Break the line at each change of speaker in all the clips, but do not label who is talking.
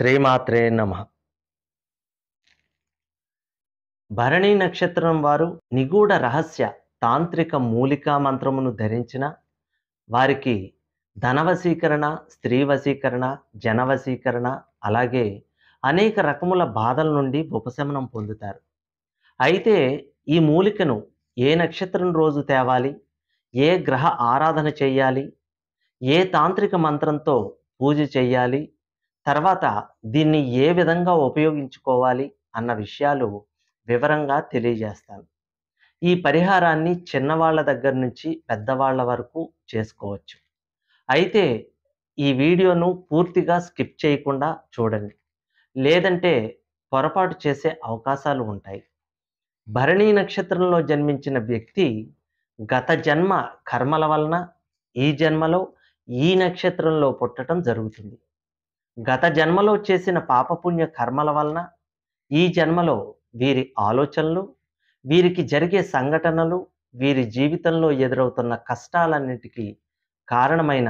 శ్రీమాత్రే నమ భరణి నక్షత్రం వారు నిగూఢ రహస్య తాంత్రిక మూలికా మంత్రమును ధరించిన వారికి ధనవశీకరణ స్త్రీ వశీకరణ జనవశీకరణ అలాగే అనేక రకముల బాధల నుండి ఉపశమనం పొందుతారు అయితే ఈ మూలికను ఏ నక్షత్రం రోజు తేవాలి ఏ గ్రహ ఆరాధన చేయాలి ఏ తాంత్రిక మంత్రంతో పూజ చేయాలి తర్వాత దీన్ని ఏ విధంగా ఉపయోగించుకోవాలి అన్న విషయాలు వివరంగా తెలియజేస్తాను ఈ పరిహారాన్ని చిన్నవాళ్ళ దగ్గర నుంచి పెద్దవాళ్ళ వరకు చేసుకోవచ్చు అయితే ఈ వీడియోను పూర్తిగా స్కిప్ చేయకుండా చూడండి లేదంటే పొరపాటు చేసే అవకాశాలు ఉంటాయి భరణీ నక్షత్రంలో జన్మించిన వ్యక్తి గత జన్మ కర్మల వలన ఈ జన్మలో ఈ నక్షత్రంలో పుట్టడం జరుగుతుంది గత జన్మలో చేసిన పాపపుణ్య కర్మల వలన ఈ జన్మలో వీరి ఆలోచనలు వీరికి జరిగే సంఘటనలు వీరి జీవితంలో ఎదురవుతున్న కష్టాలన్నిటికీ కారణమైన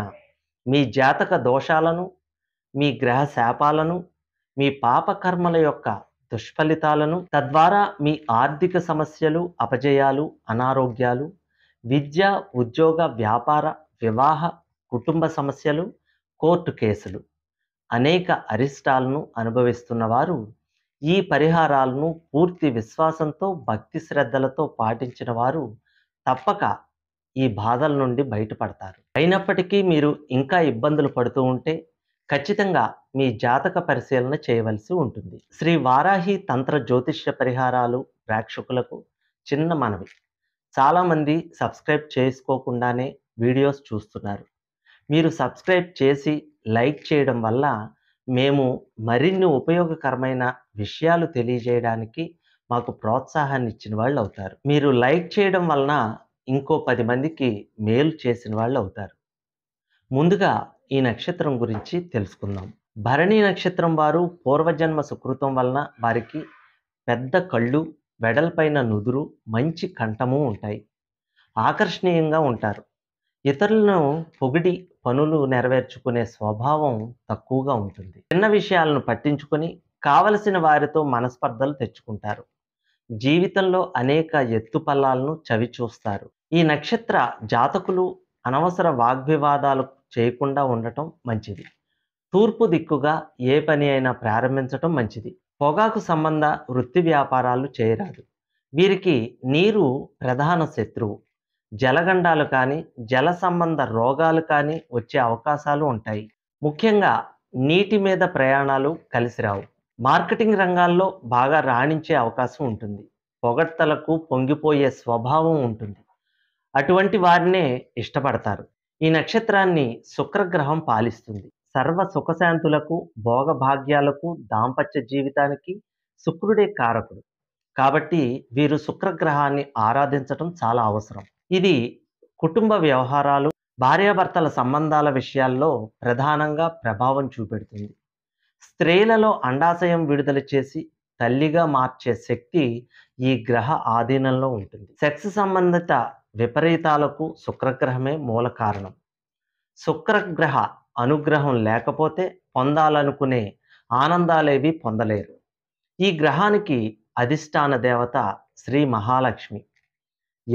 మీ జాతక దోషాలను మీ గ్రహ శాపాలను మీ పాపకర్మల యొక్క దుష్ఫలితాలను తద్వారా మీ ఆర్థిక సమస్యలు అపజయాలు అనారోగ్యాలు విద్య ఉద్యోగ వ్యాపార వివాహ కుటుంబ సమస్యలు కోర్టు కేసులు అనేక అరిష్టాలను అనుభవిస్తున్నవారు ఈ పరిహారాలను పూర్తి విశ్వాసంతో భక్తి శ్రద్ధలతో పాటించిన వారు తప్పక ఈ బాధల నుండి బయటపడతారు అయినప్పటికీ మీరు ఇంకా ఇబ్బందులు పడుతూ ఉంటే ఖచ్చితంగా మీ జాతక పరిశీలన చేయవలసి ఉంటుంది శ్రీ వారాహి తంత్ర జ్యోతిష్య పరిహారాలు ప్రేక్షకులకు చిన్న మనవి చాలామంది సబ్స్క్రైబ్ చేసుకోకుండానే వీడియోస్ చూస్తున్నారు మీరు సబ్స్క్రైబ్ చేసి లైక్ చేయడం వల్ల మేము మరిన్ని ఉపయోగకరమైన విషయాలు తెలియజేయడానికి మాకు ప్రోత్సాహాన్ని ఇచ్చిన వాళ్ళు అవుతారు మీరు లైక్ చేయడం వలన ఇంకో పది మందికి మేలు చేసిన వాళ్ళు అవుతారు ముందుగా ఈ నక్షత్రం గురించి తెలుసుకుందాం భరణి నక్షత్రం వారు పూర్వజన్మ సుకృతం వలన వారికి పెద్ద కళ్ళు వెడల్పైన నుదురు మంచి కంఠము ఉంటాయి ఆకర్షణీయంగా ఉంటారు ఇతరులను పొగిడి పనులు నెరవేర్చుకునే స్వభావం తక్కువగా ఉంటుంది చిన్న విషయాలను పట్టించుకొని కావలసిన వారితో మనస్పర్ధలు తెచ్చుకుంటారు జీవితంలో అనేక ఎత్తుపల్లాలను చవి చూస్తారు ఈ నక్షత్ర జాతకులు అనవసర వాగ్వివాదాలు చేయకుండా ఉండటం మంచిది తూర్పు దిక్కుగా ఏ పని అయినా ప్రారంభించటం మంచిది పొగాకు సంబంధ వృత్తి వ్యాపారాలు చేయరాదు వీరికి నీరు ప్రధాన శత్రువు జలగండాలు కానీ జల సంబంధ రోగాలు కానీ వచ్చే అవకాశాలు ఉంటాయి ముఖ్యంగా నీటి మీద ప్రయాణాలు కలిసి రావు మార్కెటింగ్ రంగాల్లో బాగా రాణించే అవకాశం ఉంటుంది పొగడ్తలకు పొంగిపోయే స్వభావం ఉంటుంది అటువంటి వారినే ఇష్టపడతారు ఈ నక్షత్రాన్ని శుక్రగ్రహం పాలిస్తుంది సర్వ సుఖశాంతులకు భోగభాగ్యాలకు దాంపత్య జీవితానికి శుక్రుడే కారకుడు కాబట్టి వీరు శుక్రగ్రహాన్ని ఆరాధించటం చాలా అవసరం ఇది కుటుంబ వ్యవహారాలు భార్యాభర్తల సంబంధాల విషయాల్లో ప్రధానంగా ప్రభావం చూపెడుతుంది స్త్రీలలో అండాశయం విడుదల చేసి తల్లిగా మార్చే శక్తి ఈ గ్రహ ఆధీనంలో ఉంటుంది సెక్స్ సంబంధిత విపరీతాలకు శుక్రగ్రహమే మూల కారణం శుక్రగ్రహ అనుగ్రహం లేకపోతే పొందాలనుకునే ఆనందాలేవి పొందలేరు ఈ గ్రహానికి అధిష్టాన దేవత శ్రీ మహాలక్ష్మి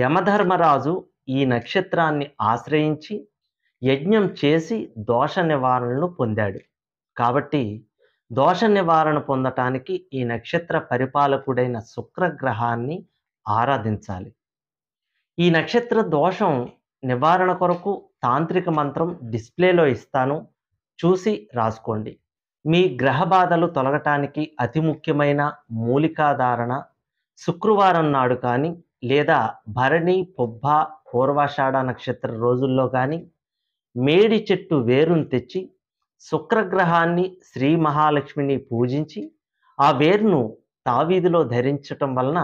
యమధర్మరాజు ఈ నక్షత్రాన్ని ఆశ్రయించి యజ్ఞం చేసి దోష నివారణను పొందాడు కాబట్టి దోష నివారణ పొందటానికి ఈ నక్షత్ర పరిపాలకుడైన శుక్రగ్రహాన్ని ఆరాధించాలి ఈ నక్షత్ర దోషం నివారణ కొరకు తాంత్రిక మంత్రం డిస్ప్లేలో ఇస్తాను చూసి రాసుకోండి మీ గ్రహ బాధలు తొలగటానికి అతి ముఖ్యమైన మూలికాధారణ శుక్రవారం నాడు కానీ లేదా భరణి పొబ్బ పూర్వాషాఢ నక్షత్ర రోజుల్లో కానీ మేడి చెట్టు వేరును తెచ్చి శుక్రగ్రహాన్ని శ్రీ మహాలక్ష్మిని పూజించి ఆ వేరును తావీధిలో ధరించటం వలన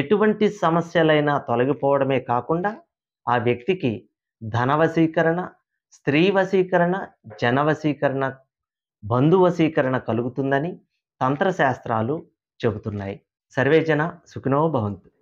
ఎటువంటి సమస్యలైనా తొలగిపోవడమే కాకుండా ఆ వ్యక్తికి ధనవశీకరణ స్త్రీ వశీకరణ జనవశీకరణ బంధువశీకరణ కలుగుతుందని తంత్రశాస్త్రాలు చెబుతున్నాయి సర్వేజన సుఖినో భవంతు